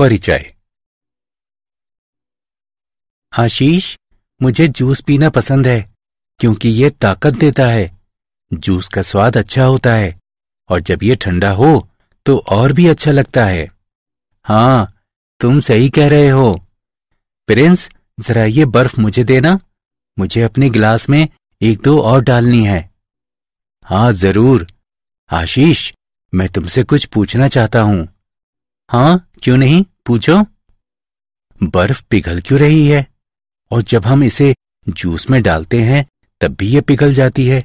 परिचय आशीष मुझे जूस पीना पसंद है क्योंकि ये ताकत देता है जूस का स्वाद अच्छा होता है और जब ये ठंडा हो तो और भी अच्छा लगता है हाँ तुम सही कह रहे हो प्रिंस जरा ये बर्फ मुझे देना मुझे अपने गिलास में एक दो और डालनी है हाँ जरूर आशीष मैं तुमसे कुछ पूछना चाहता हूं हाँ क्यों नहीं पूछो बर्फ पिघल क्यों रही है और जब हम इसे जूस में डालते हैं तब भी यह पिघल जाती है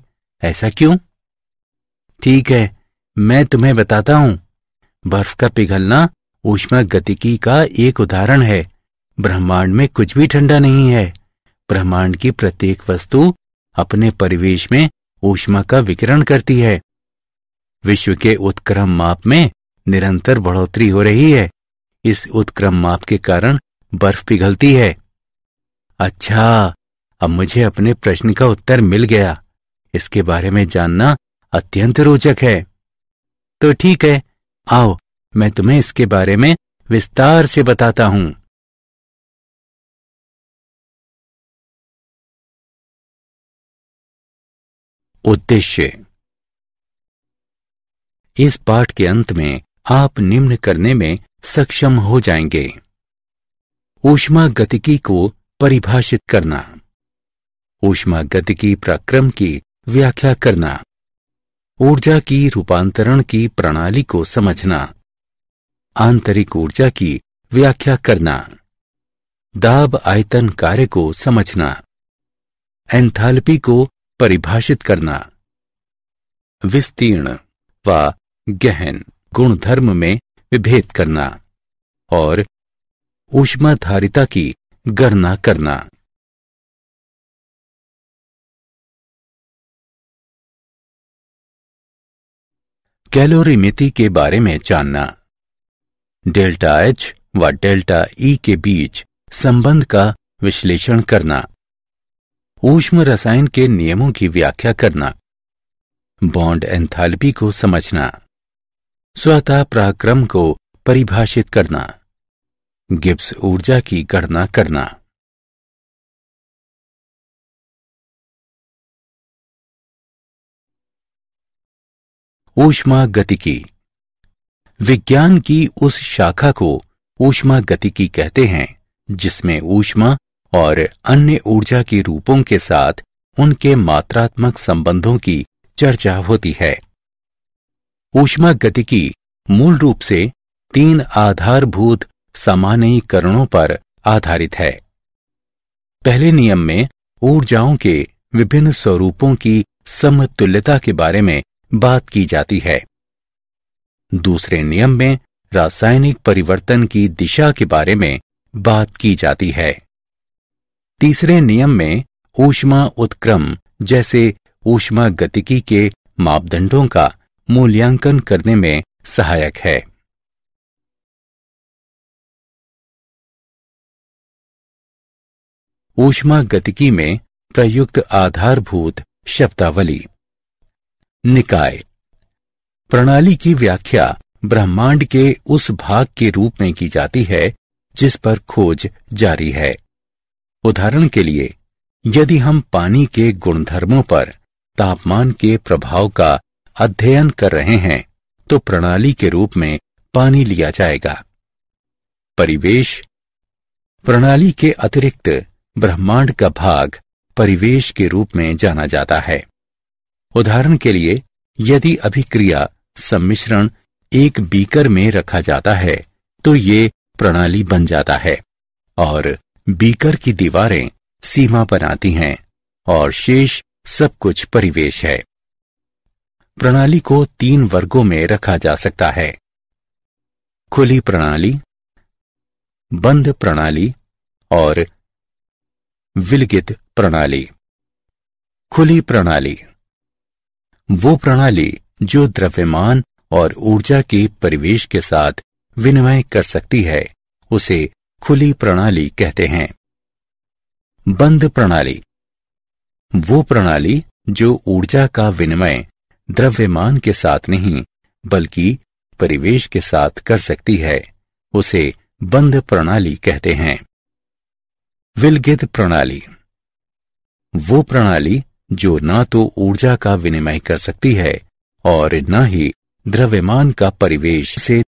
ऐसा क्यों ठीक है मैं तुम्हें बताता हूं बर्फ का पिघलना ऊष्मा गतिकी का एक उदाहरण है ब्रह्मांड में कुछ भी ठंडा नहीं है ब्रह्मांड की प्रत्येक वस्तु अपने परिवेश में ऊष्मा का विकिरण करती है विश्व के उत्क्रम माप में निरंतर बढ़ोतरी हो रही है इस उत्क्रम माप के कारण बर्फ पिघलती है अच्छा अब मुझे अपने प्रश्न का उत्तर मिल गया इसके बारे में जानना अत्यंत रोचक है तो ठीक है आओ मैं तुम्हें इसके बारे में विस्तार से बताता हूं उद्देश्य इस पाठ के अंत में आप निम्न करने में सक्षम हो जाएंगे ऊष्मा गतिकी को परिभाषित करना ऊष्मा गतिकी प्रक्रम की व्याख्या करना ऊर्जा की रूपांतरण की प्रणाली को समझना आंतरिक ऊर्जा की व्याख्या करना दाब आयतन कार्य को समझना एंथाल्पी को परिभाषित करना विस्तीर्ण व गहन गुणधर्म में विभेद करना और ऊष्माधारिता की गणना करना मिति के बारे में जानना डेल्टा एच व डेल्टा ई e के बीच संबंध का विश्लेषण करना ऊष्म रसायन के नियमों की व्याख्या करना बॉन्ड एंथैल्पी को समझना स्वतः पराक्रम को परिभाषित करना गिब्स ऊर्जा की गणना करना ऊष्मा गतिकी विज्ञान की उस शाखा को ऊष्मा गतिकी कहते हैं जिसमें ऊष्मा और अन्य ऊर्जा के रूपों के साथ उनके मात्रात्मक संबंधों की चर्चा होती है ऊष्मा गति की मूल रूप से तीन आधारभूत सामान्यकरणों पर आधारित है पहले नियम में ऊर्जाओं के विभिन्न स्वरूपों की समतुल्यता के बारे में बात की जाती है दूसरे नियम में रासायनिक परिवर्तन की दिशा के बारे में बात की जाती है तीसरे नियम में ऊष्मा उत्क्रम जैसे ऊष्मा गतिकी के मापदंडों का मूल्यांकन करने में सहायक है ऊष्मा गतिकी में प्रयुक्त आधारभूत शब्दावली निकाय प्रणाली की व्याख्या ब्रह्मांड के उस भाग के रूप में की जाती है जिस पर खोज जारी है उदाहरण के लिए यदि हम पानी के गुणधर्मों पर तापमान के प्रभाव का अध्ययन कर रहे हैं तो प्रणाली के रूप में पानी लिया जाएगा परिवेश प्रणाली के अतिरिक्त ब्रह्मांड का भाग परिवेश के रूप में जाना जाता है उदाहरण के लिए यदि अभिक्रिया सम्मिश्रण एक बीकर में रखा जाता है तो ये प्रणाली बन जाता है और बीकर की दीवारें सीमा बनाती हैं और शेष सब कुछ परिवेश है प्रणाली को तीन वर्गों में रखा जा सकता है खुली प्रणाली बंद प्रणाली और विलगित प्रणाली खुली प्रणाली वो प्रणाली जो द्रव्यमान और ऊर्जा के परिवेश के साथ विनिमय कर सकती है उसे खुली प्रणाली कहते हैं बंद प्रणाली वो प्रणाली जो ऊर्जा का विनिमय द्रव्यमान के साथ नहीं बल्कि परिवेश के साथ कर सकती है उसे बंद प्रणाली कहते हैं विलगित प्रणाली वो प्रणाली जो ना तो ऊर्जा का विनिमय कर सकती है और न ही द्रव्यमान का परिवेश से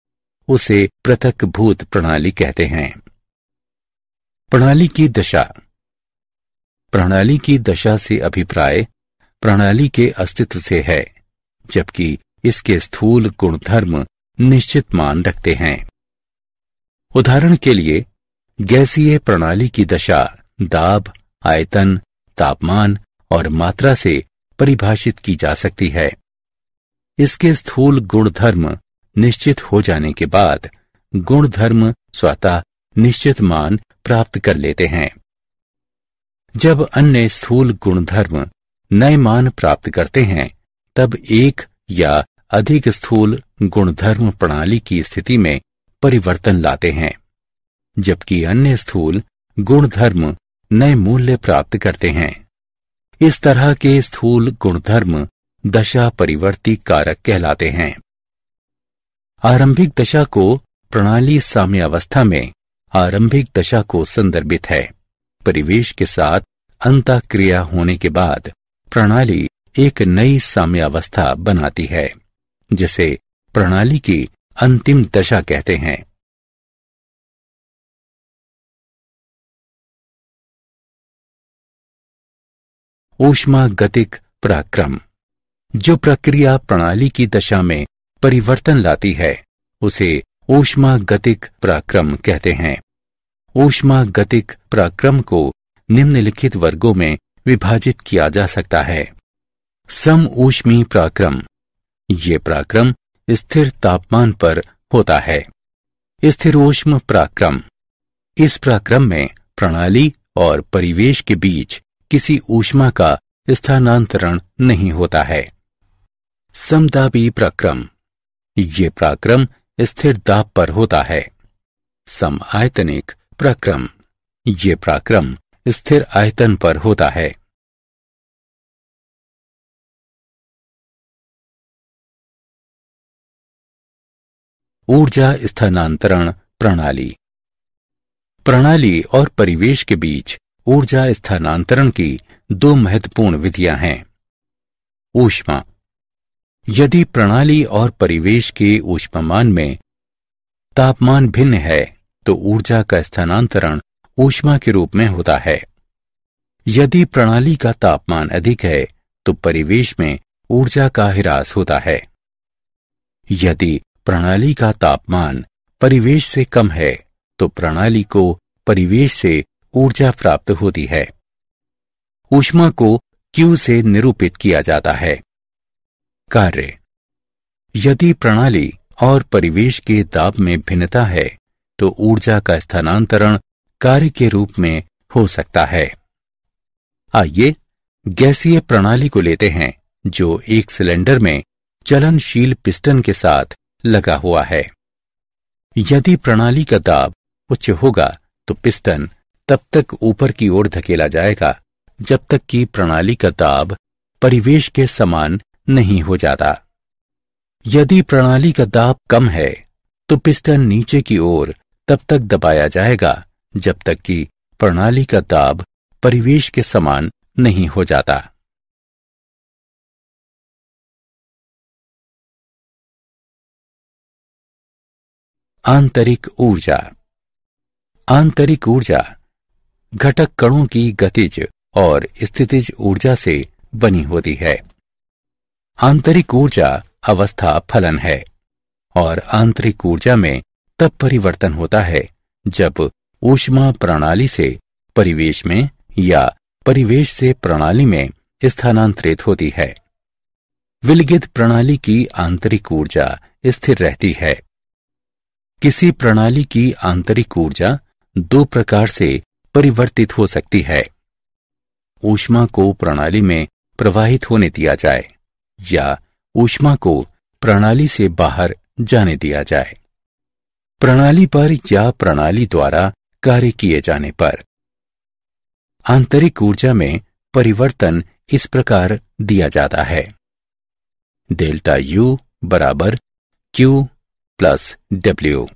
उसे पृथक भूत प्रणाली कहते हैं प्रणाली की दशा प्रणाली की दशा से अभिप्राय प्रणाली के अस्तित्व से है जबकि इसके स्थूल गुणधर्म निश्चित मान रखते हैं उदाहरण के लिए गैसीय प्रणाली की दशा दाब आयतन तापमान और मात्रा से परिभाषित की जा सकती है इसके स्थूल गुणधर्म निश्चित हो जाने के बाद गुणधर्म स्वतः निश्चित मान प्राप्त कर लेते हैं जब अन्य स्थूल गुणधर्म नए मान प्राप्त करते हैं तब एक या अधिक स्थूल गुणधर्म प्रणाली की स्थिति में परिवर्तन लाते हैं जबकि अन्य स्थूल गुणधर्म नए मूल्य प्राप्त करते हैं इस तरह के स्थूल गुणधर्म दशा परिवर्ती कारक कहलाते हैं आरंभिक दशा को प्रणाली साम्यावस्था में आरंभिक दशा को संदर्भित है परिवेश के साथ अंत क्रिया होने के बाद प्रणाली एक नई साम्यावस्था बनाती है जिसे प्रणाली की अंतिम दशा कहते हैं ऊष्मा गतिक पराक्रम जो प्रक्रिया प्रणाली की दशा में परिवर्तन लाती है उसे ऊष्मा गतिक पराक्रम कहते हैं ऊष्मा गतिक पराक्रम को निम्नलिखित वर्गों में विभाजित किया जा सकता है सम ऊष्मी पराक्रम ये पराक्रम स्थिर तापमान पर होता है स्थिरोष्म प्राक्रम इस प्राक्रम में प्रणाली और परिवेश के बीच किसी ऊष्मा का स्थानांतरण नहीं होता है समदाबी प्राक्रम ये प्राक्रम स्थिर दाब पर होता है सम आयतनिक प्रक्रम ये पराक्रम स्थिर आयतन पर होता है ऊर्जा स्थानांतरण प्रणाली प्रणाली और परिवेश के बीच ऊर्जा स्थानांतरण की दो महत्वपूर्ण विधियां हैं ऊष्मा यदि प्रणाली और परिवेश के ऊष्मान में तापमान भिन्न है तो ऊर्जा का स्थानांतरण ऊष्मा के रूप में होता है यदि प्रणाली का तापमान अधिक है तो परिवेश में ऊर्जा का ह्रास होता है यदि प्रणाली का तापमान परिवेश से कम है तो प्रणाली को परिवेश से ऊर्जा प्राप्त होती है ऊष्मा को क्यू से निरूपित किया जाता है कार्य यदि प्रणाली और परिवेश के दाब में भिन्नता है तो ऊर्जा का स्थानांतरण कार्य के रूप में हो सकता है आइए गैसीय प्रणाली को लेते हैं जो एक सिलेंडर में चलनशील पिस्टन के साथ लगा हुआ है यदि प्रणाली का दाब उच्च होगा तो पिस्टन तब तक ऊपर की ओर धकेला जाएगा जब तक कि प्रणाली का दाब परिवेश के समान नहीं हो जाता यदि प्रणाली का दाब कम है तो पिस्टन नीचे की ओर तब तक दबाया जाएगा जब तक कि प्रणाली का दाब परिवेश के समान नहीं हो जाता आंतरिक ऊर्जा आंतरिक ऊर्जा घटक कणों की गतिज और स्थितिज ऊर्जा से बनी होती है आंतरिक ऊर्जा अवस्था फलन है और आंतरिक ऊर्जा में तब परिवर्तन होता है जब ऊष्मा प्रणाली से परिवेश में या परिवेश से प्रणाली में स्थानांतरित होती है विलगित प्रणाली की आंतरिक ऊर्जा स्थिर रहती है किसी प्रणाली की आंतरिक ऊर्जा दो प्रकार से परिवर्तित हो सकती है ऊष्मा को प्रणाली में प्रवाहित होने दिया जाए या ऊष्मा को प्रणाली से बाहर जाने दिया जाए प्रणाली पर या प्रणाली द्वारा कार्य किए जाने पर आंतरिक ऊर्जा में परिवर्तन इस प्रकार दिया जाता है डेल्टा यू बराबर क्यू प्लस डब्ल्यू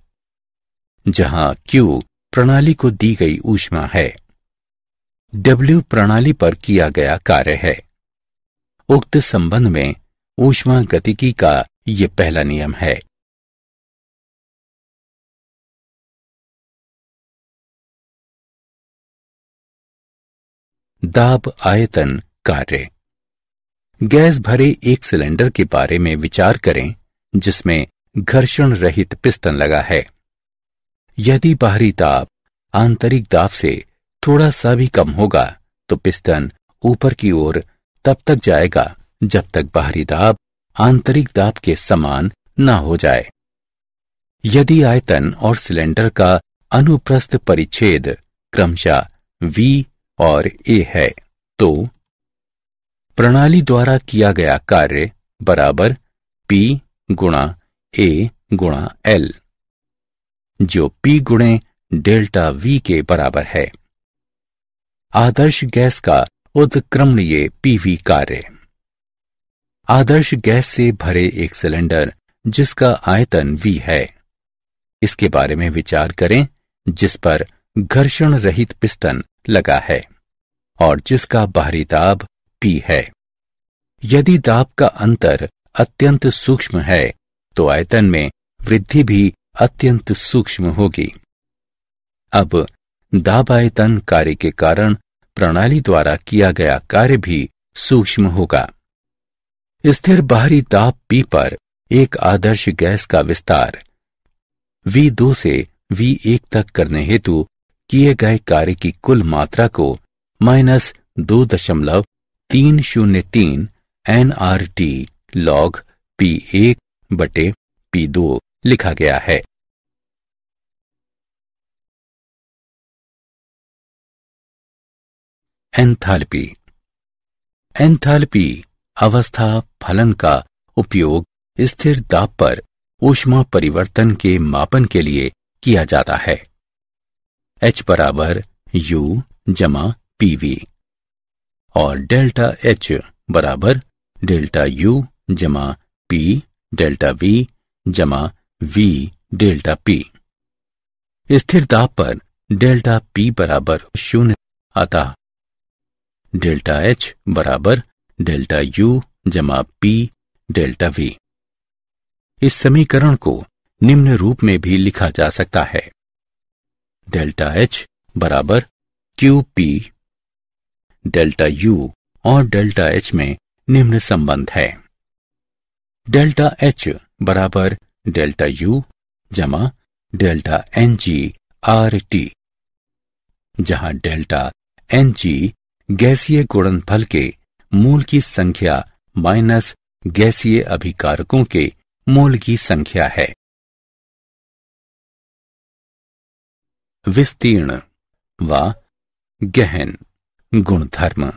जहां क्यू प्रणाली को दी गई ऊष्मा है डब्ल्यू प्रणाली पर किया गया कार्य है उक्त संबंध में ऊष्मा गतिकी का ये पहला नियम है दाब आयतन कार्य गैस भरे एक सिलेंडर के बारे में विचार करें जिसमें घर्षण रहित पिस्टन लगा है यदि बाहरी ताप आंतरिक दाब से थोड़ा सा भी कम होगा तो पिस्टन ऊपर की ओर तब तक जाएगा जब तक बाहरी दाब आंतरिक दाब के समान न हो जाए यदि आयतन और सिलेंडर का अनुप्रस्थ परिच्छेद क्रमशः V और A है तो प्रणाली द्वारा किया गया कार्य बराबर P गुणा ए गुणा एल जो पी गुणे डेल्टा वी के बराबर है आदर्श गैस का उत्क्रमणीय पीवी कार्य आदर्श गैस से भरे एक सिलेंडर जिसका आयतन वी है इसके बारे में विचार करें जिस पर घर्षण रहित पिस्टन लगा है और जिसका बाहरी दाब पी है यदि दाब का अंतर अत्यंत सूक्ष्म है तो आयतन में वृद्धि भी अत्यंत सूक्ष्म होगी अब दाबायतन कार्य के कारण प्रणाली द्वारा किया गया कार्य भी सूक्ष्म होगा स्थिर बाहरी दाब पी पर एक आदर्श गैस का विस्तार V2 से V1 तक करने हेतु किए गए कार्य की कुल मात्रा को माइनस दो दशमलव तीन शून्य तीन N R T log P एक बटे पी दो लिखा गया है एंथाल्पी एंथाल्पी अवस्था फलन का उपयोग स्थिर दाब पर ऊष्मा परिवर्तन के मापन के लिए किया जाता है एच बराबर यू जमा पीवी और डेल्टा एच बराबर डेल्टा यू जमा पी डेल्टा वी जमा वी डेल्टा पी स्थिर दाब पर डेल्टा पी बराबर शून्य आता डेल्टा एच बराबर डेल्टा यू जमा पी डेल्टा वी इस समीकरण को निम्न रूप में भी लिखा जा सकता है डेल्टा एच बराबर क्यू पी डेल्टा यू और डेल्टा एच में निम्न संबंध है डेल्टा एच बराबर डेल्टा यू जमा delta N G R T जहां डेल्टा एन जी गैसीय गुणनफल के मूल की संख्या माइनस गैसीय अभिकारकों के मूल की संख्या है विस्तीर्ण व गहन गुणधर्म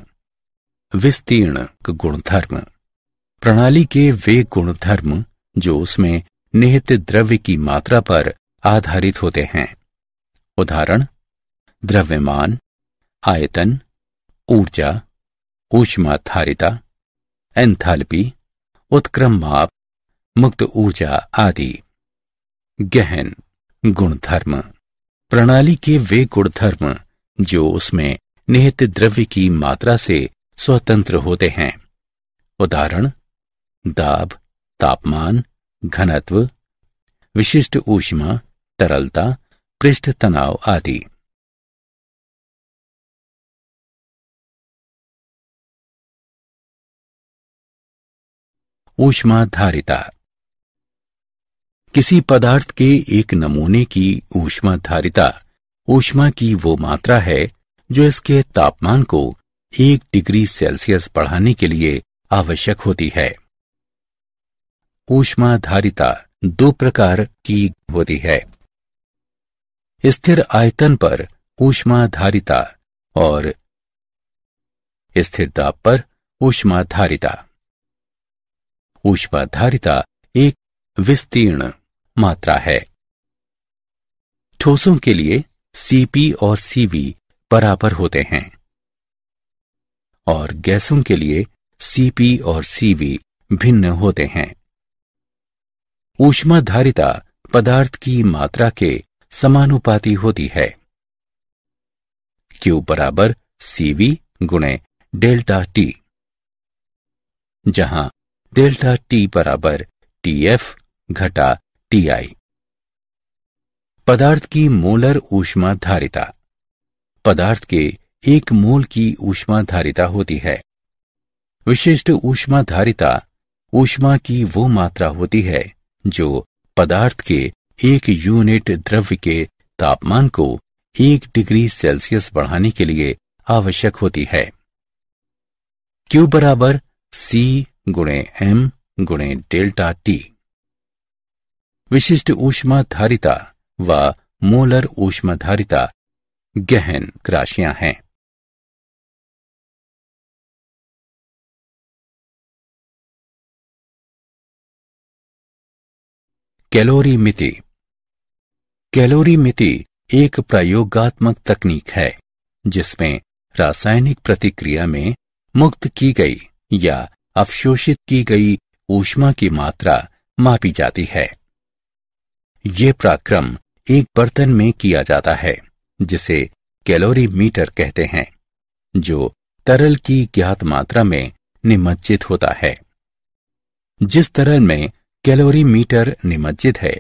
विस्तीर्ण गुणधर्म प्रणाली के वे गुणधर्म जो उसमें निहित द्रव्य की मात्रा पर आधारित होते हैं उदाहरण द्रव्यमान आयतन ऊर्जा ऊष्माधारिता एंथालपी उत्क्रम माप मुक्त ऊर्जा आदि गहन गुणधर्म प्रणाली के वे गुणधर्म जो उसमें निहित द्रव्य की मात्रा से स्वतंत्र होते हैं उदाहरण दाब तापमान घनत्व विशिष्ट ऊष्मा तरलता पृष्ठ तनाव आदि ऊष्मा धारिता किसी पदार्थ के एक नमूने की ऊष्मा धारिता ऊष्मा की वो मात्रा है जो इसके तापमान को एक डिग्री सेल्सियस बढ़ाने के लिए आवश्यक होती है ऊष्माधारिता दो प्रकार की होती है स्थिर आयतन पर ऊष्माधारिता और स्थिर दाब पर ऊष्माधारिता ऊष्माधारिता एक विस्तीर्ण मात्रा है ठोसों के लिए सीपी और सीवी बराबर होते हैं और गैसों के लिए सीपी और सीवी भिन्न होते हैं ऊष्माधारिता पदार्थ की मात्रा के समानुपाती होती है क्यू बराबर सीवी गुणे डेल्टा टी जहां डेल्टा टी बराबर टी एफ घटा टी आई पदार्थ की मोलर ऊष्मा धारिता पदार्थ के एक मोल की ऊष्मा धारिता होती है विशिष्ट ऊष्मा धारिता ऊष्मा की वो मात्रा होती है जो पदार्थ के एक यूनिट द्रव्य के तापमान को एक डिग्री सेल्सियस बढ़ाने के लिए आवश्यक होती है क्यू बराबर सी गुणे एम गुणे डेल्टा टी विशिष्ट ऊष्मा धारिता व मोलर ऊष्मा धारिता गहन राशियां हैं कैलोरी मिति कैलोरी मिति एक प्रयोगात्मक तकनीक है जिसमें रासायनिक प्रतिक्रिया में मुक्त की गई या अवशोषित की गई ऊष्मा की मात्रा मापी जाती है ये प्राक्रम एक बर्तन में किया जाता है जिसे कैलोरी मीटर कहते हैं जो तरल की ज्ञात मात्रा में निमज्जित होता है जिस तरल में कैलोरी मीटर निमज्जित है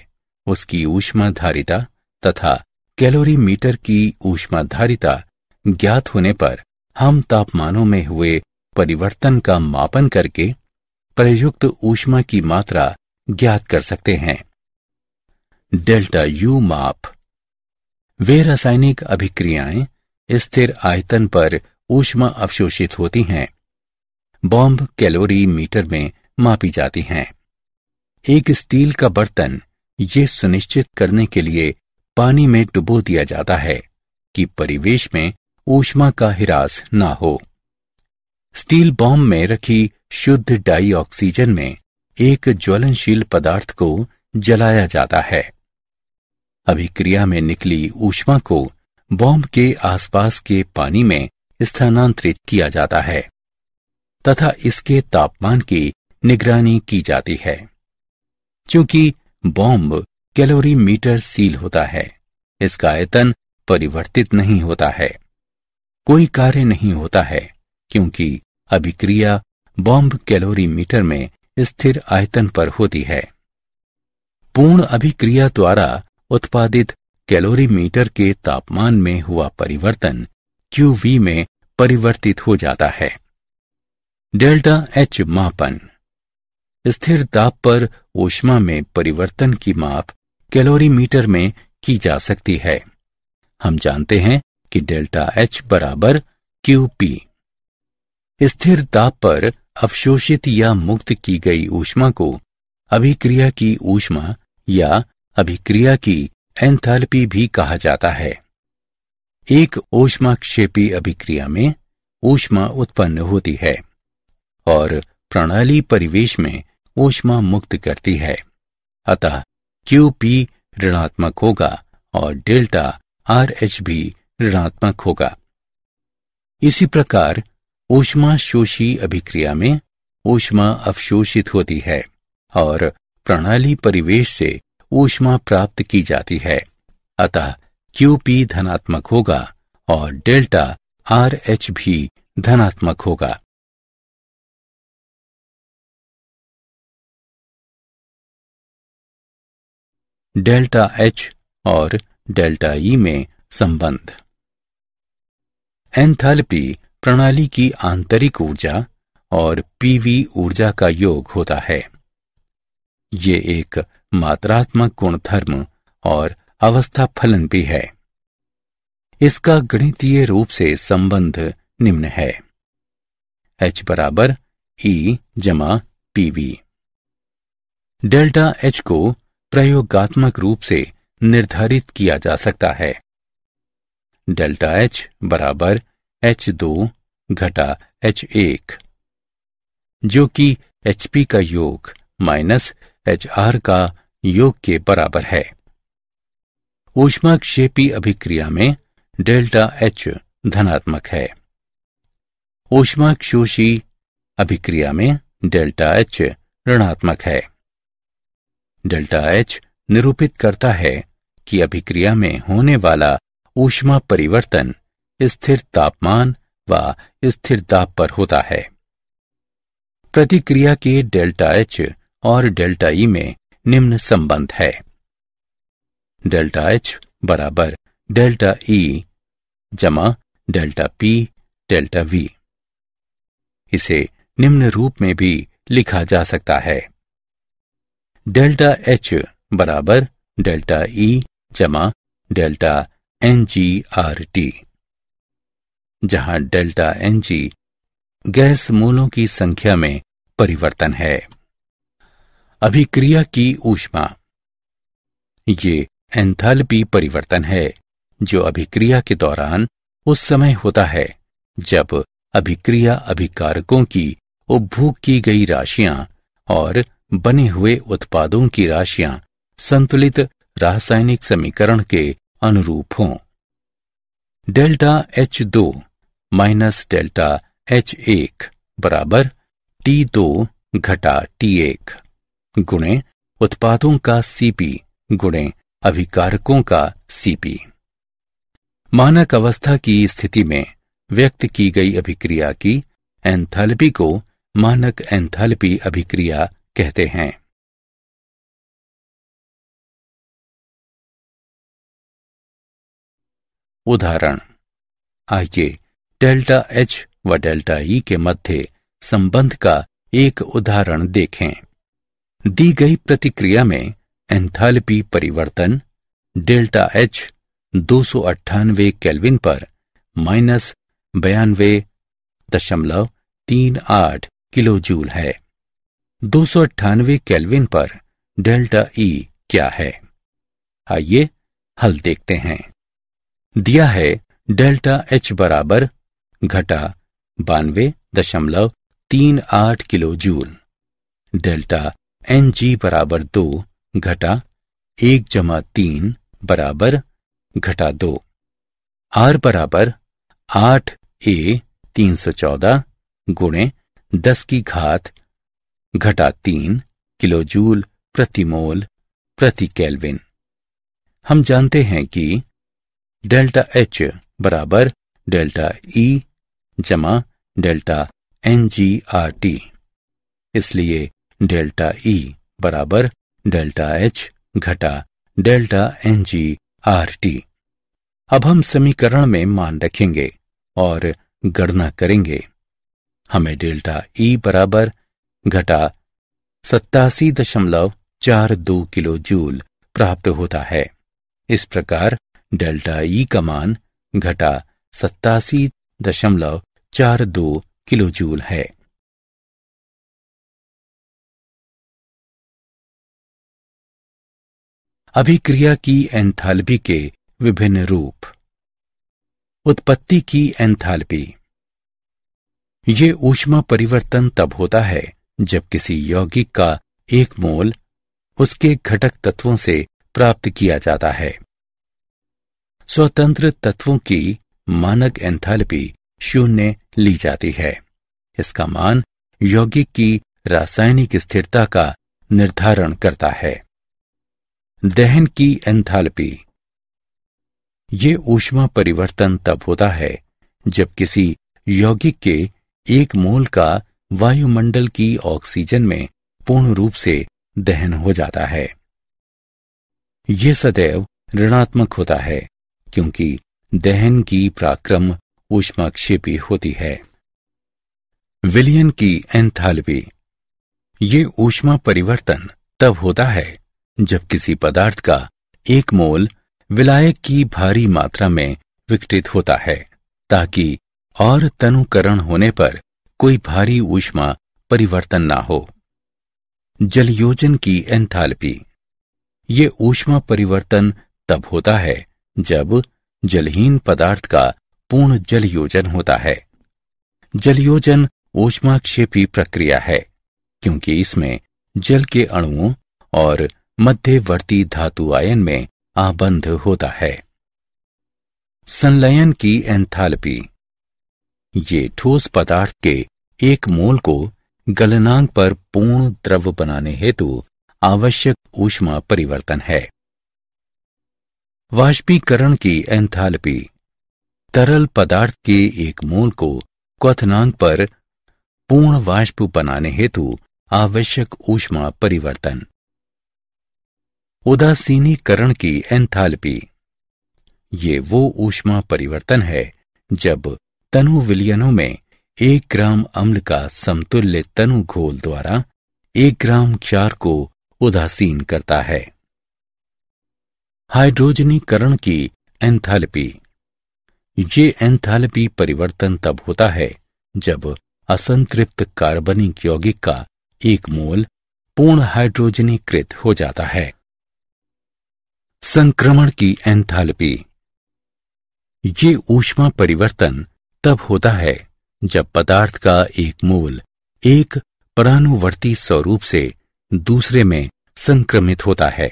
उसकी ऊष्माधारिता तथा कैलोरी मीटर की ऊष्माधारिता ज्ञात होने पर हम तापमानों में हुए परिवर्तन का मापन करके प्रयुक्त ऊष्मा की मात्रा ज्ञात कर सकते हैं डेल्टा यू माप वे रासायनिक अभिक्रियाएं स्थिर आयतन पर ऊष्मा अवशोषित होती हैं बॉम्ब कैलोरी मीटर में मापी जाती हैं एक स्टील का बर्तन ये सुनिश्चित करने के लिए पानी में डुबो दिया जाता है कि परिवेश में ऊष्मा का हिरास ना हो स्टील बॉम्ब में रखी शुद्ध डाई ऑक्सीजन में एक ज्वलनशील पदार्थ को जलाया जाता है अभिक्रिया में निकली ऊष्मा को बॉम्ब के आसपास के पानी में स्थानांतरित किया जाता है तथा इसके तापमान की निगरानी की जाती है क्योंकि बॉम्ब कैलोरी मीटर सील होता है इसका आयतन परिवर्तित नहीं होता है कोई कार्य नहीं होता है क्योंकि अभिक्रिया बॉम्ब कैलोरी मीटर में स्थिर आयतन पर होती है पूर्ण अभिक्रिया द्वारा उत्पादित कैलोरी मीटर के तापमान में हुआ परिवर्तन वी में परिवर्तित हो जाता है डेल्टा एच मापन स्थिर ताप पर ऊष्मा में परिवर्तन की माप कैलोरीमीटर में की जा सकती है हम जानते हैं कि डेल्टा एच बराबर क्यू पी स्थिर ताप पर अवशोषित या मुक्त की गई ऊष्मा को अभिक्रिया की ऊष्मा या अभिक्रिया की एंथैल्पी भी कहा जाता है एक ऊष्मा क्षेपी अभिक्रिया में ऊष्मा उत्पन्न होती है और प्रणाली परिवेश में ऊष्मा मुक्त करती है अतः क्यू पी ऋणात्मक होगा और डेल्टा आर एच भी ऋणात्मक होगा इसी प्रकार ऊष्मा शोषी अभिक्रिया में ऊष्मा अवशोषित होती है और प्रणाली परिवेश से ऊष्मा प्राप्त की जाती है अतः क्यूपी धनात्मक होगा और डेल्टा आर एच भी धनात्मक होगा डेल्टा एच और डेल्टा ई e में संबंध एंथैल्पी प्रणाली की आंतरिक ऊर्जा और पीवी ऊर्जा का योग होता है ये एक मात्रात्मक गुणधर्म और अवस्था फलन भी है इसका गणितीय रूप से संबंध निम्न है एच बराबर ई e जमा पीवी डेल्टा एच को प्रयोगात्मक रूप से निर्धारित किया जा सकता है डेल्टा एच बराबर एच दो घटा एच एक जो कि एचपी का योग माइनस एच आर का योग के बराबर है ऊष्मा क्षेपी अभिक्रिया में डेल्टा एच धनात्मक है ऊष्मा शोषी अभिक्रिया में डेल्टा एच ऋणात्मक है डेल्टा एच निरूपित करता है कि अभिक्रिया में होने वाला ऊष्मा परिवर्तन स्थिर तापमान व स्थिर दाब पर होता है प्रतिक्रिया के डेल्टा एच और डेल्टा ई में निम्न संबंध है डेल्टा एच बराबर डेल्टा ई जमा डेल्टा पी डेल्टा वी इसे निम्न रूप में भी लिखा जा सकता है डेल्टा एच बराबर डेल्टा ई जमा delta N G R T जहां डेल्टा एन जी गैस मोलों की संख्या में परिवर्तन है अभिक्रिया की ऊष्मा ये एंथैल्पी परिवर्तन है जो अभिक्रिया के दौरान उस समय होता है जब अभिक्रिया अभिकारकों की उपभोग की गई राशियां और बने हुए उत्पादों की राशियां संतुलित रासायनिक समीकरण के अनुरूप हों डेल्टा एच दो माइनस डेल्टा एच एक बराबर टी दो घटा टी एक गुणे उत्पादों का सीपी गुणे अभिकारकों का सीपी मानक अवस्था की स्थिति में व्यक्त की गई अभिक्रिया की एंथैल्पी को मानक एंथैल्पी अभिक्रिया कहते हैं उदाहरण आइए डेल्टा एच व डेल्टा ई e के मध्य संबंध का एक उदाहरण देखें दी गई प्रतिक्रिया में एंथैल्पी परिवर्तन डेल्टा एच दो सौ अट्ठानवे कैलविन पर माइनस बयानवे दशमलव तीन आठ किलो जूल है दो सौ अट्ठानवे कैलविन पर डेल्टा ई क्या है आइए हल देखते हैं दिया है डेल्टा एच बराबर घटा बानवे दशमलव तीन आठ kilo joule delta N G बराबर दो घटा एक जमा तीन बराबर घटा दो आर बराबर आठ ए तीन सौ चौदह गुणे दस की घात घटा तीन किलोजूल प्रति मोल प्रति केल्विन हम जानते हैं कि डेल्टा एच बराबर डेल्टा ई जमा delta N G R T इसलिए डेल्टा ई बराबर डेल्टा एच घटा delta N G R T अब हम समीकरण में मान रखेंगे और गणना करेंगे हमें डेल्टा ई बराबर घटा सत्तासी दशमलव चार दो किलो जूल प्राप्त होता है इस प्रकार डेल्टा ई का मान घटा सत्तासी दशमलव चार दो किलो जूल है अभिक्रिया की एंथाल्पी के विभिन्न रूप उत्पत्ति की एंथाल्पी ये ऊष्मा परिवर्तन तब होता है जब किसी यौगिक का एक मोल उसके घटक तत्वों से प्राप्त किया जाता है स्वतंत्र तत्वों की मानक एंथैल्पी शून्य ली जाती है इसका मान यौगिक की रासायनिक स्थिरता का निर्धारण करता है दहन की एंथालपी ये ऊष्मा परिवर्तन तब होता है जब किसी यौगिक के एक मोल का वायुमंडल की ऑक्सीजन में पूर्ण रूप से दहन हो जाता है यह सदैव ऋणात्मक होता है क्योंकि दहन की प्राक्रम ऊष्माक्षेपी होती है विलियन की एंथालपी ये ऊष्मा परिवर्तन तब होता है जब किसी पदार्थ का एक मोल विलायक की भारी मात्रा में विकटित होता है ताकि और तनुकरण होने पर कोई भारी ऊष्मा परिवर्तन ना हो जलयोजन की एंथाल्पी ये ऊष्मा परिवर्तन तब होता है जब जलहीन पदार्थ का पूर्ण जलयोजन होता है जलयोजन ऊष्माक्षेपी प्रक्रिया है क्योंकि इसमें जल के अणुओं और मध्यवर्ती धातु आयन में आबंध होता है संलयन की एंथाल्पी ये ठोस पदार्थ के एक मोल को गलनांक पर पूर्ण द्रव बनाने हेतु आवश्यक ऊष्मा परिवर्तन है वाष्पीकरण की एंथालपी तरल पदार्थ के एक मोल को क्वथनांक पर पूर्ण वाष्प बनाने हेतु आवश्यक ऊष्मा परिवर्तन उदासीनीकरण की एंथालपी ये वो ऊष्मा परिवर्तन है जब तनु विलियनों में एक ग्राम अम्ल का समतुल्य तनु घोल द्वारा एक ग्राम क्षार को उदासीन करता है हाइड्रोजनीकरण की एंथैल्पी ये एंथैल्पी परिवर्तन तब होता है जब असंतृप्त कार्बनिक यौगिक का एक मोल पूर्ण हाइड्रोजनीकृत हो जाता है संक्रमण की एंथैल्पी ये ऊष्मा परिवर्तन तब होता है जब पदार्थ का एक मूल एक परानुवर्ती स्वरूप से दूसरे में संक्रमित होता है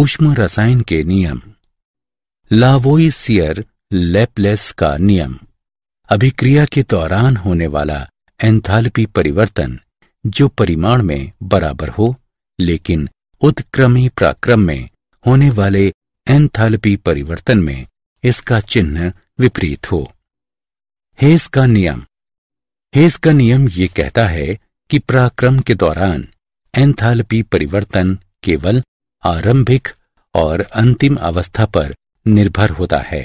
ऊष्म रसायन के नियम लावोइसियर लेपलेस का नियम अभिक्रिया के दौरान होने वाला एंथाल्पी परिवर्तन जो परिमाण में बराबर हो लेकिन उत्क्रमी प्राक्रम में होने वाले एंथालपी परिवर्तन में इसका चिन्ह विपरीत हो हेस का नियम हेस का नियम ये कहता है कि प्राक्रम के दौरान एंथालपी परिवर्तन केवल आरंभिक और अंतिम अवस्था पर निर्भर होता है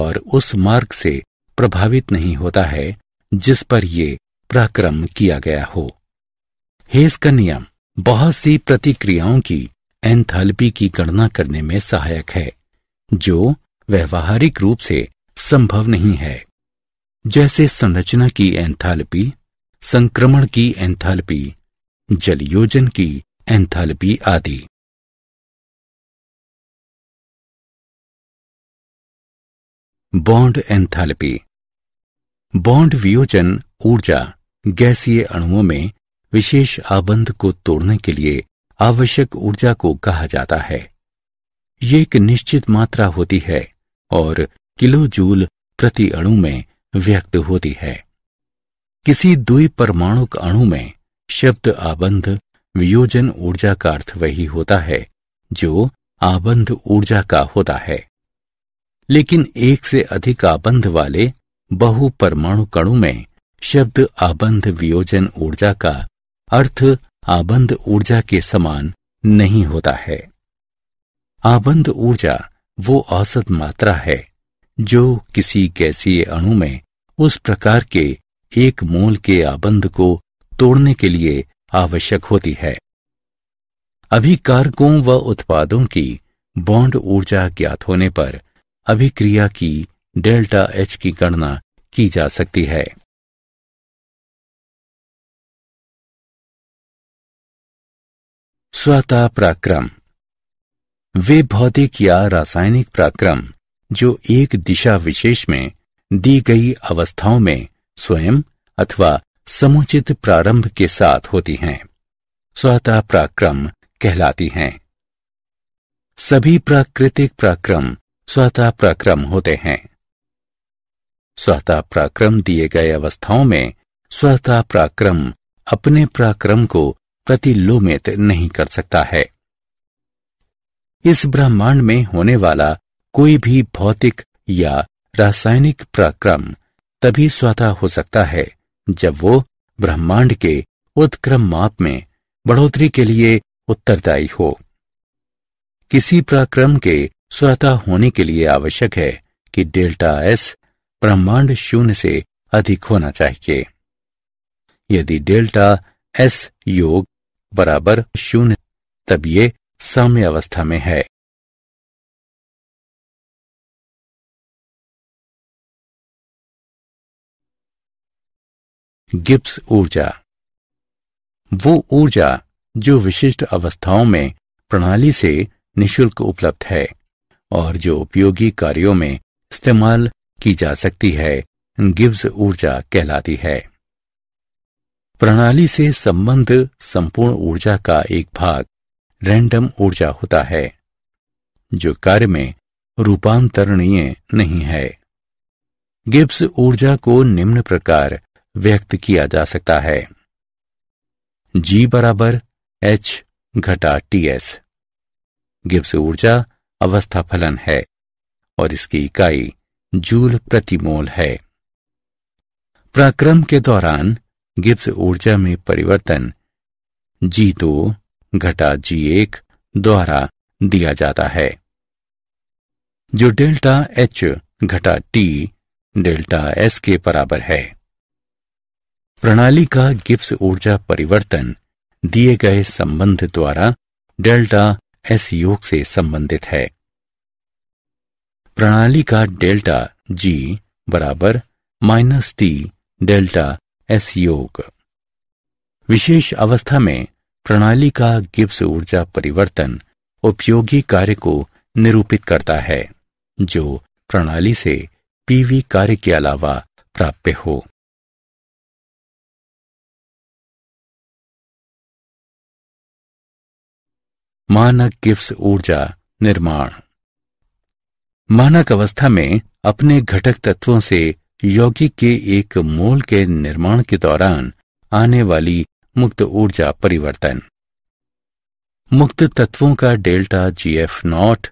और उस मार्ग से प्रभावित नहीं होता है जिस पर ये पराक्रम किया गया हो हेस का नियम बहुत सी प्रतिक्रियाओं की एंथैल्पी की गणना करने में सहायक है जो व्यवहारिक रूप से संभव नहीं है जैसे संरचना की एंथैल्पी, संक्रमण की एंथैल्पी, जलयोजन की एंथैल्पी आदि बॉन्ड एंथैल्पी बॉन्ड वियोजन ऊर्जा गैसीय अणुओं में विशेष आबंध को तोड़ने के लिए आवश्यक ऊर्जा को कहा जाता है ये एक निश्चित मात्रा होती है और किलो जूल प्रति अणु में व्यक्त होती है किसी दुई परमाणुक अणु में शब्द आबंध वियोजन ऊर्जा का अर्थ वही होता है जो आबंध ऊर्जा का होता है लेकिन एक से अधिक आबंध वाले बहु परमाणु कणु में शब्द आबंध वियोजन ऊर्जा का अर्थ आबंध ऊर्जा के समान नहीं होता है आबंध ऊर्जा वो औसत मात्रा है जो किसी गैसीय अणु में उस प्रकार के एक मोल के आबंध को तोड़ने के लिए आवश्यक होती है अभिकारकों व उत्पादों की बॉन्ड ऊर्जा ज्ञात होने पर अभिक्रिया की डेल्टा एच की गणना की जा सकती है स्वतः पराक्रम वे भौतिक या रासायनिक पराक्रम जो एक दिशा विशेष में दी गई अवस्थाओं में स्वयं अथवा समुचित प्रारंभ के साथ होती हैं स्वतः पराक्रम कहलाती हैं सभी प्राकृतिक पराक्रम स्वतः प्राक्रम होते हैं स्वतः पराक्रम दिए गए अवस्थाओं में स्वतः प्राक्रम अपने पराक्रम को प्रतिलोमित नहीं कर सकता है इस ब्रह्मांड में होने वाला कोई भी भौतिक या रासायनिक प्रक्रम तभी स्वतः हो सकता है जब वो ब्रह्मांड के उत्क्रम माप में बढ़ोतरी के लिए उत्तरदायी हो किसी प्रक्रम के स्वतः होने के लिए आवश्यक है कि डेल्टा एस ब्रह्मांड शून्य से अधिक होना चाहिए यदि डेल्टा एस योग बराबर शून्य तब ये साम्य अवस्था में है गिब्स ऊर्जा वो ऊर्जा जो विशिष्ट अवस्थाओं में प्रणाली से निशुल्क उपलब्ध है और जो उपयोगी कार्यों में इस्तेमाल की जा सकती है गिब्स ऊर्जा कहलाती है प्रणाली से संबंध संपूर्ण ऊर्जा का एक भाग रैंडम ऊर्जा होता है जो कार्य में रूपांतरणीय नहीं है गिब्स ऊर्जा को निम्न प्रकार व्यक्त किया जा सकता है जी बराबर एच घटा टी एस गिब्स ऊर्जा अवस्था फलन है और इसकी इकाई जूल प्रति मोल है प्राक्रम के दौरान गिब्स ऊर्जा में परिवर्तन जी दो घटा जी एक द्वारा दिया जाता है जो डेल्टा एच घटा टी डेल्टा एस के बराबर है प्रणाली का गिब्स ऊर्जा परिवर्तन दिए गए संबंध द्वारा डेल्टा एस योग से संबंधित है प्रणाली का डेल्टा जी बराबर माइनस टी डेल्टा एस योग विशेष अवस्था में प्रणाली का गिब्स ऊर्जा परिवर्तन उपयोगी कार्य को निरूपित करता है जो प्रणाली से पीवी कार्य के अलावा प्राप्य हो मानक गिब्स ऊर्जा निर्माण मानक अवस्था में अपने घटक तत्वों से यौगिक के एक मोल के निर्माण के दौरान आने वाली मुक्त ऊर्जा परिवर्तन मुक्त तत्वों का डेल्टा जी एफ नॉट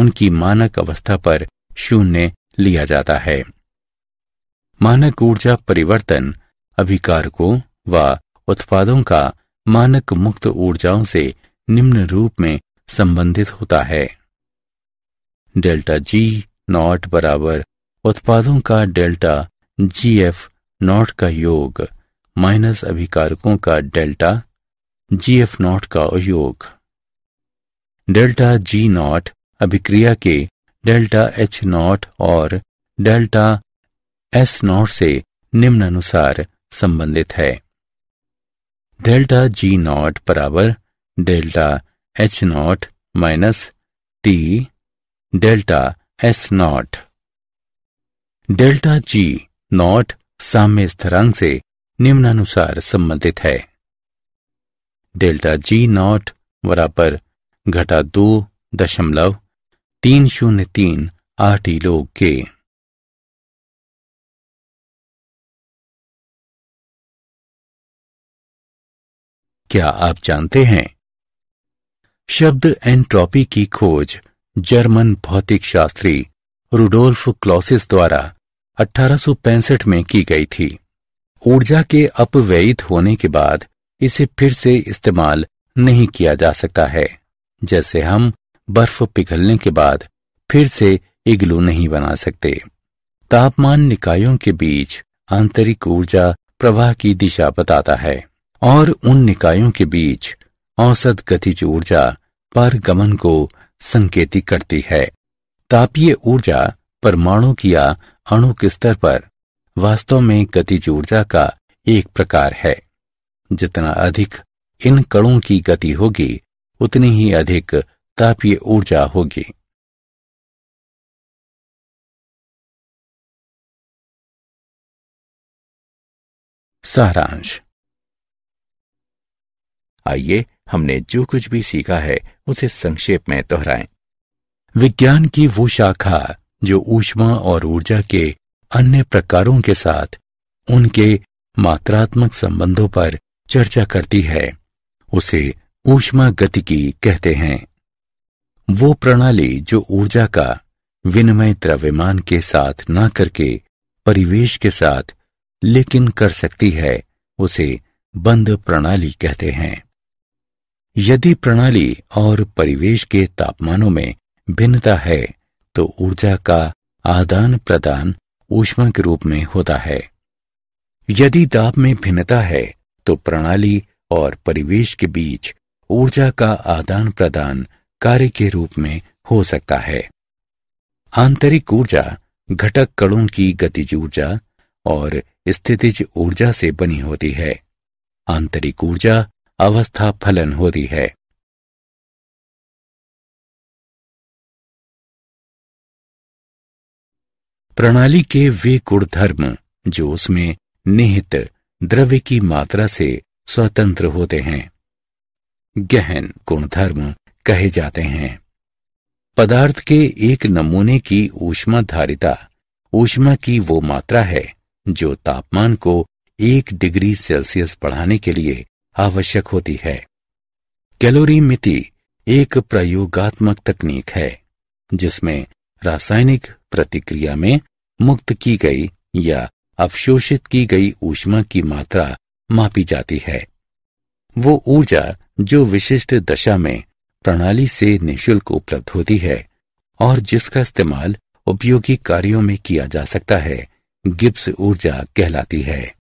उनकी मानक अवस्था पर शून्य लिया जाता है मानक ऊर्जा परिवर्तन अभिकारकों व उत्पादों का मानक मुक्त ऊर्जाओं से निम्न रूप में संबंधित होता है डेल्टा जी नॉट बराबर उत्पादों का डेल्टा जी एफ नॉट का योग माइनस अभिकारकों का डेल्टा जी एफ नॉट का योग डेल्टा जी नॉट अभिक्रिया के डेल्टा एच नॉट और डेल्टा एस नॉट से निम्नानुसार संबंधित है डेल्टा जी नॉट बराबर delta H naught minus T delta S naught delta G naught साम्य स्थिरांक से निम्नानुसार संबंधित है डेल्टा जी नॉट बराबर घटा दो दशमलव तीन शून्य तीन आठ लोग के क्या आप जानते हैं शब्द एंट्रोपी की खोज जर्मन भौतिक शास्त्री रूडोल्फ क्लॉसिस द्वारा अठारह में की गई थी ऊर्जा के अपव्ययित होने के बाद इसे फिर से इस्तेमाल नहीं किया जा सकता है जैसे हम बर्फ पिघलने के बाद फिर से इग्लू नहीं बना सकते तापमान निकायों के बीच आंतरिक ऊर्जा प्रवाह की दिशा बताता है और उन निकायों के बीच औसत गतिज ऊर्जा पर गमन को संकेतिक करती है तापीय ऊर्जा परमाणु की या अणु के स्तर पर वास्तव में गतिज ऊर्जा का एक प्रकार है जितना अधिक इन कणों की गति होगी उतनी ही अधिक तापीय ऊर्जा होगी सारांश आइए हमने जो कुछ भी सीखा है उसे संक्षेप में दोहराएं। विज्ञान की वो शाखा जो ऊष्मा और ऊर्जा के अन्य प्रकारों के साथ उनके मात्रात्मक संबंधों पर चर्चा करती है उसे ऊष्मा गतिकी कहते हैं वो प्रणाली जो ऊर्जा का विनिमय द्रव्यमान के साथ ना करके परिवेश के साथ लेकिन कर सकती है उसे बंद प्रणाली कहते हैं यदि प्रणाली और परिवेश के तापमानों में भिन्नता है तो ऊर्जा का आदान प्रदान ऊष्मा के रूप में होता है यदि दाब में भिन्नता है तो प्रणाली और परिवेश के बीच ऊर्जा का आदान प्रदान कार्य के रूप में हो सकता है आंतरिक ऊर्जा घटक कणों की गतिज ऊर्जा और स्थितिज ऊर्जा से बनी होती है आंतरिक ऊर्जा अवस्था फलन होती है प्रणाली के वे गुणधर्म जो उसमें निहित द्रव्य की मात्रा से स्वतंत्र होते हैं गहन गुणधर्म कहे जाते हैं पदार्थ के एक नमूने की ऊष्मा धारिता ऊष्मा की वो मात्रा है जो तापमान को एक डिग्री सेल्सियस बढ़ाने के लिए आवश्यक होती है कैलोरी मिति एक प्रयोगात्मक तकनीक है जिसमें रासायनिक प्रतिक्रिया में मुक्त की गई या अवशोषित की गई ऊष्मा की मात्रा मापी जाती है वो ऊर्जा जो विशिष्ट दशा में प्रणाली से निशुल्क उपलब्ध होती है और जिसका इस्तेमाल उपयोगी कार्यों में किया जा सकता है गिब्स ऊर्जा कहलाती है